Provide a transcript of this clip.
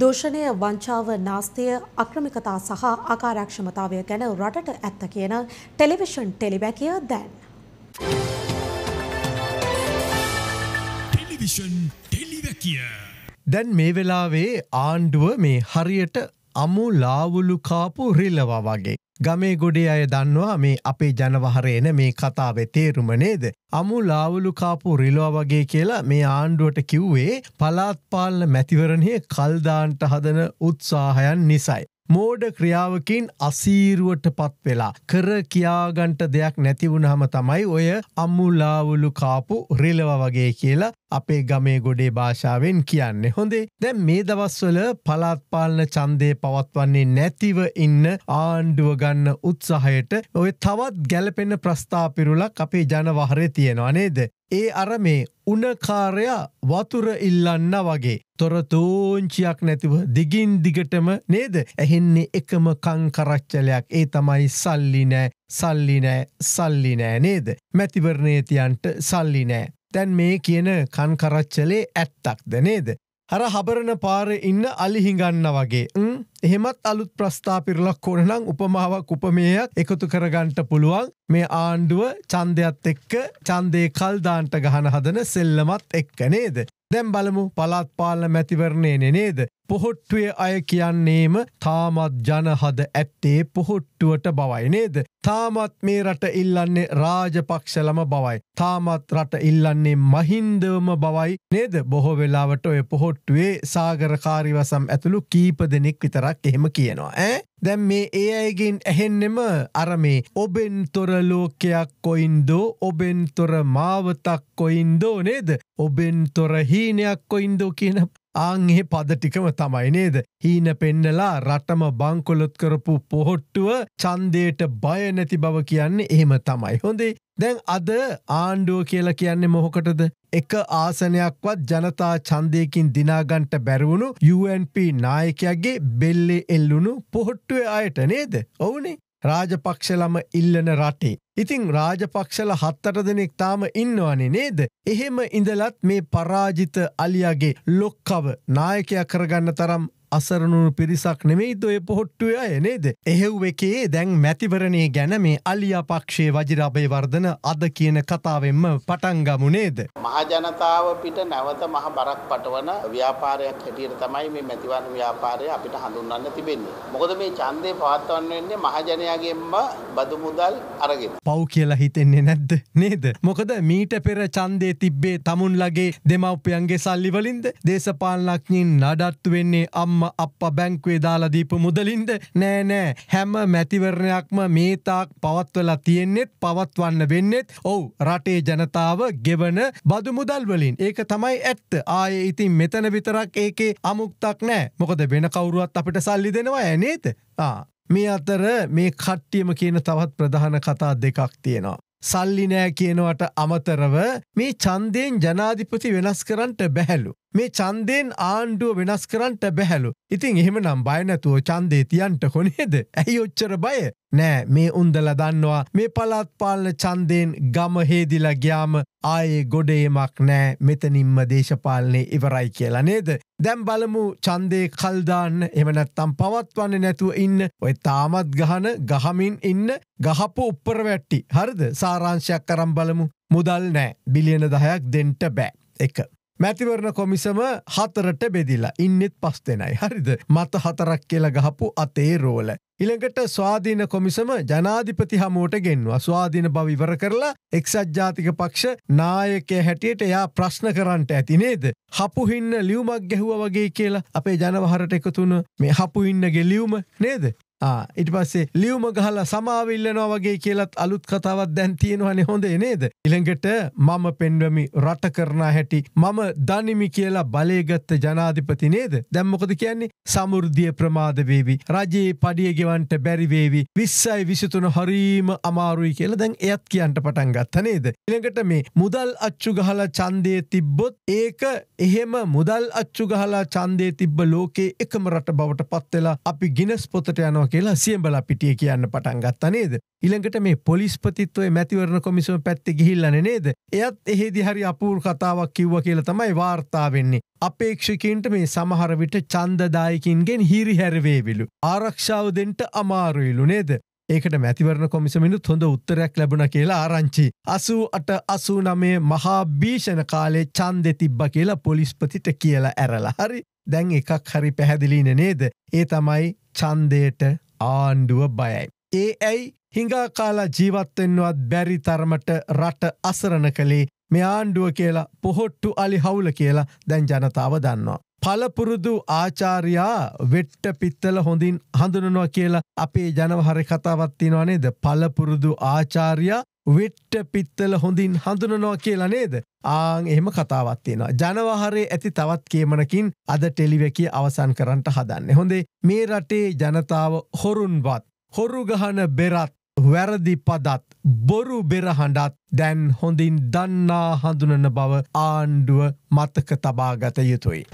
දෝෂණය වංචාව නාස්තිය අක්‍රමිකතා සහ අකාරක්ෂමතාවය ගැන රටට ඇත්ත කියන ටෙලිවිෂන් ටෙලිබැකිය දැන්. ටෙලිවිෂන් ටෙලිවැකිය. දැන් මේ වෙලාවේ ආණ්ඩුව මේ හරියට අමු ලාවුලු කාපු රිල්ලවා වගේ. ගමේ ගොඩේ අය දන්නවා මේ අපේ ජනවහරේන මේ කතාවේ තේරුම නේද. අමු ලාවුලු කාපු රිලෝ වගේ කියලා මේ ආණ්ඩුවට කිව්වේ පලාත්පාලන මැතිවරණය කල්දාන්ට හදන උත්සාහයන් නිසයි. මෝඩ ක්‍රියාවකින් අසීරුවට පත් වෙලා කර කියාගන්ට දෙයක් නැතිවුණහම තමයි ඔය අම්මුලාවුලු කාපු රිලව වගේ කියලා අපේ ගමේ ගොඩේ භාෂාවෙන් කියන්නේ හොඳේ දැ මේ දවස්වල පලාත්පාලන චන්දය පවත්වන්නේ නැතිව ඉන්න ආණ්ඩුව ගන්න උත්සාහයට ඔය තවත් ගැලපෙන ප්‍රස්ථාපිරුලක් අපේ ජනවහරය තියෙනවා නේද ඒ අර මේ උනකාරයා වතුර ඉල්ලන්න වගේ. තොරතූංචියක් නැතිව දිගින් දිගටම නේද ඇහෙන්නේ එකම කංකරච්චලයක් ඒ තමයි සල්ලි නෑ සල්ලි නෑ සල්ලි නෑ නේද. මැතිවරණේතියන්ට සල්ලි නෑ. තැන් මේ කියන කන්කරච්චලේ ඇත්තක්ද නේද. හර හබරණ පාර ඉන්න අලිහිඟන්න වගේ එහෙමත් අලුත් ප්‍රස්ථාපිරලක් කොනනම් උපමාවක් උපමේයක් එකතු කරගන්ට පුළුවන් මේ ආණ්ඩුව චන්දයත් එක්ක චන්දේ කල්දාන්ට ගහන හදන සෙල්ලමත් එක්ක නේද. දැම් බලමු පලාත් පාලන මැතිවරණයනෙ නේද. පොහොට්ටුවේ අය කියන්නේම තාමත් ජනහද ඇත්තේ පොහොට්ටුවට බවයි නේද. තාමත් මේ රට ඉල්ලන්නේ රාජපක්ෂලම බවයි. තාමත් රට ඉල්ලන්නේ මහින්දවම බවයි නේද බොහෝ වෙලාවට ඔය පොහොට්ටුවේ සාගරකාරිවසම් ඇතුළු කීප දෙනෙක් විතරක් එහෙම කියනවා. ඇ දැම් මේ ඒ අයගෙන් ඇහෙන්නෙම අරමේ ඔබෙන් තොර ලෝකයක් කොයින්දෝ ඔබෙන් තොර මාවතක් කොයින්දෝ නේද ඔබෙන් තොර හීනයක් කොයින්දෝ කියන ආංහෙ පද ටිකම තමයි නේද. හීන පෙන්නලා රටම බංකොලොත් කරපු පොහොට්ටුව චන්දයට බය නැති බව කියන්නේ එහෙම තමයි. හොඳේ දැන් අද ආණ්ඩුව කියලා කියන්නේ මොහොකටද එක ආසනයක්වත් ජනතා චන්දයකින් දිනාගන්ට බැරවුණු UNP නායකයාගේ බෙල්ලෙ එල්ලුණු පොහොට්ටුවේ අයට නේද ඔවුනේ රාජපක්ෂලම ඉල්ලන රටේ. ඉතිං රාජපක්ෂල හත්තර දෙනෙක් තාම ඉන්නවනේ නේද. එහෙම ඉඳලත් මේ පරාජිත අලියගේ ලොක්කව නායකයක් කරගන්න තරම් අසරණුණු පිරිසක් නෙමෙයිද ඔය පොහොට්ටුව අය නේද. එහෙව් එකේ දැන් මැතිවරණය ගැන මේ අලියා පක්ෂයේ වජිරාභය වර්ධන අද කියන කතාවෙන්ම පටන්ගමු නේද. මහජනතාව පිට නැවත මහ බරක් පටවන ව්‍යාපාරයක් හැටියට තමයි මේ මැතිවරණ ව්‍යාපාරය අපිට හඳුන්වන්න තිබෙන්නේ. මොකද මේ ඡන්දේ පවත්වන්න වෙන්නේ මහජනයාගෙන්ම බදු මුදල් අරගෙන. පව් කියලා හිතෙන්නේ නැද්ද නේද? මොකද මීට පෙර ඡන්දේ තිබ්බේ තමුන්ලගේ දෙමව්පියන්ගේ සල්ලි වලින්ද දේශපාලනඥයින් නඩත්තු වෙන්නේ අම්මා අම්ම අප බැංකුවේ දාලදීපු මුදලින්ද නෑනෑ හැම මැතිවරණයක්ම මේතාක් පවත්වලා තියෙන්නෙත් පවත්වන්න වෙන්නෙත් ඔවු රටේ ජනතාව ගෙවන බදු මුදල්වලින් ඒක තමයි ඇත්ත ආය ඉතින් මෙතන විතරක් ඒකේ අමුක්තක් නෑ මොකද වෙන කවුරුවත් අපට සල්ලි දෙනවා ඇනේත මේ අතර මේ කට්ටියම කියන තවත් ප්‍රධාන කතා දෙකක් තියෙනවා. සල්ලි නෑ කියනවට අමතරව මේ චන්දයෙන් ජනාධිපති වෙනස් කරන්නට බැහැලු. මේ චන්දයෙන් ආණ්ඩුව වෙනස් කරන්නට බැහැලු. ඉතින් එහෙම නම් බයනැතුව චන්දේ තියන්ට කොනේද ඇයි ඔච්චර බය. නෑ මේ උන්දල දන්නවා මේ පලාත්පාලන චන්දයෙන් ගම හේදිලා ග්‍යාම ආයේ ගොඩේමක් නෑ මෙතනින්ම දේශපාලනය ඉවරයි කියලා නේද. දැම් බලමු චන්දේ කල්දාන්න එමනැත්තම් පවත්වන්න නැතුව ඉන්න ඔය තාමත් ගහන ගහමින් ඉන්න ගහපු උප්පර වැට්ටි හරිද සාරංශයක් කරම් බලමු මුදල් නෑ බිලියන දහයක් දෙන්ට බෑ එක. මැතිවරණ කොමිසම හතරට බෙදිලා ඉන්නෙත් පස් දෙනයි හරිද මත හතරක් කියලා ගහපු අතේ රෝල. ඉළඟට ස්වාධීන කොමිසම ජනාධිපති හමුවට ගෙන්වා ස්වාධීන බවිවර කරලා එක්සත් ජාතික පක්ෂ නායකය හැටියට එයා ප්‍රශ්න කරන්නට ඇතිනේද. හපුහින්න ලියුමක් ගැහුව වගේ කියලා අපේ ජනවහරට එකතුන මේ හපුඉන්න ගෙලියුම නේද ඉට පස්සේ ලියවම ගහලා සමාවිල්ලනවා වගේ කියලත් අලුත් කතාවත් දැන් තියෙනවනේ හොඳේ නේද. ඉළඟට මම පෙන්වමි රට කරන හැටි මම දනිමි කියලා බලයගත්ත ජනාධිපති නේද. දැම්මොකද කියන්නේ සමුෘද්ධිය ප්‍රමාදවේවි. රජයේ පඩියගෙවන්ට බැරිවේවි. විස්සයි විසිතුන හරීම අමාරුයි කියලා දැන් එයත් කියන්ට පටන් ගත්ත නේද. ඉළඟට මේ මුදල් අච්චු ගහලා චන්දය තිබ්බොත් ඒක එහෙම මුදල් අච්චු ගහලා චන්දය තිබ්බ ලෝකේ එකම රට බවට පත්වෙලා අපි ගිනස් පොතට යනවා කියලා සියම්බල පිටිය කියන්න පටන් ගත්ත නේද. ඉළඟට මේ පොලිස්පතිත්වය මැතිවරණ කොමිසම පැත්ති ගිහිල්ලන නේද. එයත් එහෙදි හරි අපූර් කතාවක් කිව්ව කියලා තමයි වාර්තා වෙන්නේ. අපේක්ෂකන්ට මේ සමහරවිට චන්දදායකින්ගෙන් හිරිහැරවේවිලු. ආරක්ෂාව දෙෙන්ට අමාරුයිලු නේද. ඒකට මැතිවරණ කොමිසමිනු හොඳ උත්තරයක් ලැබුණ කියලා ආරංචි. අසූ අට අසූ නමේ මහා භීෂණ කාලේ චන්දෙ තිබ්බ කියලා පොලිස්පතිට කියලා ඇරලා හරි දැන් එකක් හරි පැහැදිලීන නේද. ඒ තමයි චන්දයට ආණ්ඩුව බයයි. ඒ ඇයි හිඟා කාලා ජීවත්වෙන්වත් බැරි තරමට රට අසරණ කළේ මෙ ආණ්ඩුව කියලා පොහොට්ටු අලි හවුල කියලා දැන් ජනතාව දන්නවා. පලපුරුදු ආචාරයා වෙට්ට පිත්තල හොඳින් හඳුනනවා කියලා අපේ ජනවහරි කතාවත්තිනවානේද පලපුරුදු ආචාරයා වෙට්ට පිත්තල හොඳින් හඳුනනෝ කියලා නේද. ආං එහෙම කතාවත් තියෙනවා. ජනවහරේ ඇති තවත් කියමනකින් අද ටෙලිවැකි අවසන් කරන්නට හදන්න. හොඳේ මේ රටේ ජනතාව හොරුන්වත්. හොරුගහන බෙරත් වැරදි පදත් බොරු බෙරහඬත් දැන් හොඳින් දන්නා හඳුනන බව ආණ්ඩුව මතක තබාගත යුතුයි.